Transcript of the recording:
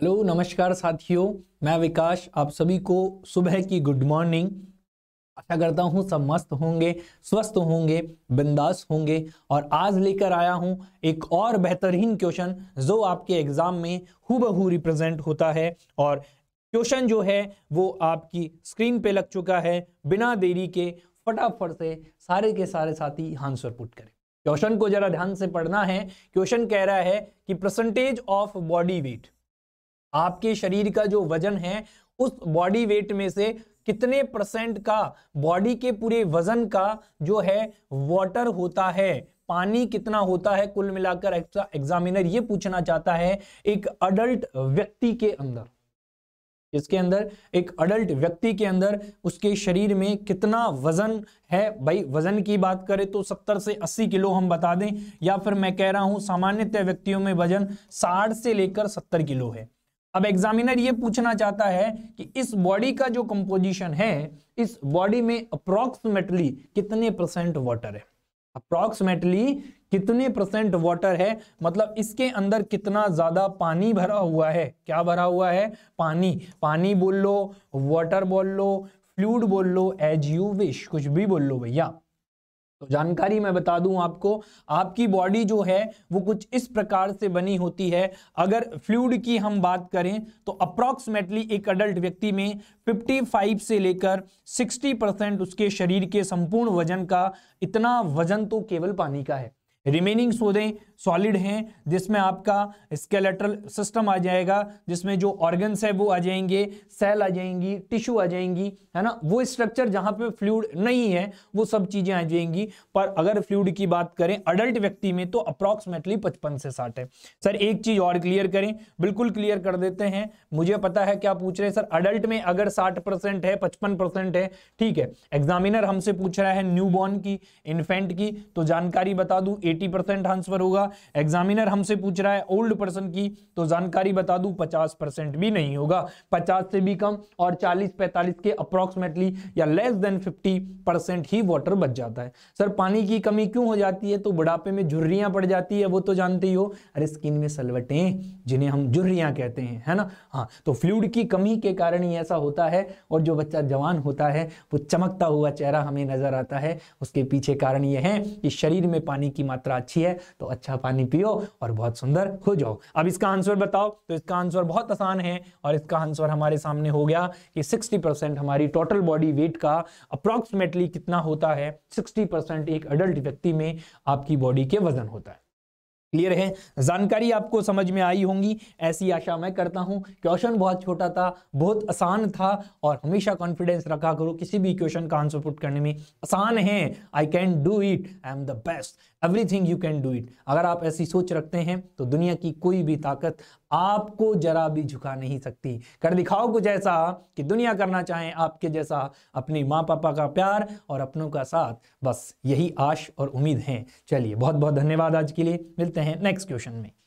hello नमस्कार साथियों मैं विकास आप सभी को सुबह की गुड मॉर्निंग आशा करता हूँ सब मस्त होंगे स्वस्थ होंगे बिंदास होंगे और आज लेकर आया हूँ एक और बेहतरीन क्वेश्चन जो आपके एग्ज़ाम में हूबहू रिप्रेजेंट होता है और क्वेश्चन जो है वो आपकी स्क्रीन पे लग चुका है बिना देरी के फटाफट से सारे के सारे साथी आंसर पुट करें क्वेश्चन को जरा ध्यान से पढ़ना है क्वेश्चन कह रहा है कि परसेंटेज ऑफ बॉडी वेट आपके शरीर का जो वजन है उस बॉडी वेट में से कितने परसेंट का बॉडी के पूरे वजन का जो है वाटर होता है पानी कितना होता है कुल मिलाकर एग्जामिनर ये पूछना चाहता है एक अडल्ट व्यक्ति के अंदर इसके अंदर एक अडल्ट व्यक्ति के अंदर उसके शरीर में कितना वजन है भाई वजन की बात करें तो 70 से 80 किलो हम बता दें या फिर मैं कह रहा हूं सामान्यतः व्यक्तियों में वजन 60 से लेकर 70 किलो है अब एग्जामिनर ये पूछना चाहता है कि इस बॉडी का जो कंपोजिशन है इस बॉडी में अप्रोक्सीमेटली कितने परसेंट वाटर है अप्रोक्सीमेटली कितने परसेंट वाटर है मतलब इसके अंदर कितना ज़्यादा पानी भरा हुआ है क्या भरा हुआ है पानी पानी बोल लो वाटर बोल लो फ्लूड बोल लो एज यू विश कुछ भी बोल लो भैया तो जानकारी मैं बता दूं आपको आपकी बॉडी जो है वो कुछ इस प्रकार से बनी होती है अगर फ्लूड की हम बात करें तो अप्रोक्सीमेटली एक अडल्ट व्यक्ति में 55 से लेकर 60 परसेंट उसके शरीर के संपूर्ण वजन का इतना वजन तो केवल पानी का है रिमेनिंग सोदे सॉलिड हैं जिसमें आपका स्केलेटल सिस्टम आ जाएगा जिसमें जो ऑर्गन्स है वो आ जाएंगे सेल आ जाएंगी टिश्यू आ जाएंगी है ना वो स्ट्रक्चर जहाँ पे फ्लूड नहीं है वो सब चीज़ें आ जाएंगी पर अगर फ्लूड की बात करें अडल्ट व्यक्ति में तो अप्रॉक्सीमेटली पचपन से साठ है सर एक चीज़ और क्लियर करें बिल्कुल क्लियर कर देते हैं मुझे पता है क्या पूछ रहे हैं सर अडल्ट में अगर साठ परसेंट है पचपन परसेंट है ठीक है एग्जामिनर हमसे पूछ रहा है न्यू की इन्फेंट की तो जानकारी बता दू एटी परसेंट आंसर होगा एग्जामिनर हमसे पूछ रहा है ओल्ड पर्सन की तो जानकारी बता दू पचास परसेंट भी नहीं होगा पचास से भी कम और चालीस पैंतालीस के अप्रोक्सीमेटली या लेस देन फिफ्टी परसेंट ही वाटर बच जाता है सर पानी की कमी क्यों हो जाती है तो बुढ़ापे में झुर्रियां पड़ जाती है वो तो जानते ही हो अरे स्किन में सलवटें जिन्हें हम झुर्रियां कहते हैं है ना हाँ तो फ्लूड की कमी के कारण ही ऐसा होता है और जो बच्चा जवान होता है वो चमकता हुआ चेहरा हमें नजर आता है उसके पीछे कारण ये है कि शरीर में पानी की मात्रा मात्रा अच्छी है तो अच्छा पानी पियो और बहुत सुंदर हो जाओ अब इसका आंसर बताओ तो इसका आंसर बहुत आसान है और इसका आंसर हमारे सामने हो गया कि 60% हमारी टोटल बॉडी वेट का अप्रोक्सीमेटली कितना होता है 60% एक अडल्ट व्यक्ति में आपकी बॉडी के वजन होता है क्लियर है जानकारी आपको समझ में आई होंगी ऐसी आशा मैं करता हूं क्वेश्चन बहुत छोटा था बहुत आसान था और हमेशा कॉन्फिडेंस रखा करो किसी भी क्वेश्चन का आंसर पुट करने में आसान है I can do it I am the best everything you can do it अगर आप ऐसी सोच रखते हैं तो दुनिया की कोई भी ताकत आपको जरा भी झुका नहीं सकती कर दिखाओ कुछ ऐसा कि दुनिया करना चाहे आपके जैसा अपने माँ पापा का प्यार और अपनों का साथ बस यही आश और उम्मीद है चलिए बहुत बहुत धन्यवाद आज के लिए मिलते हैं नेक्स्ट क्वेश्चन में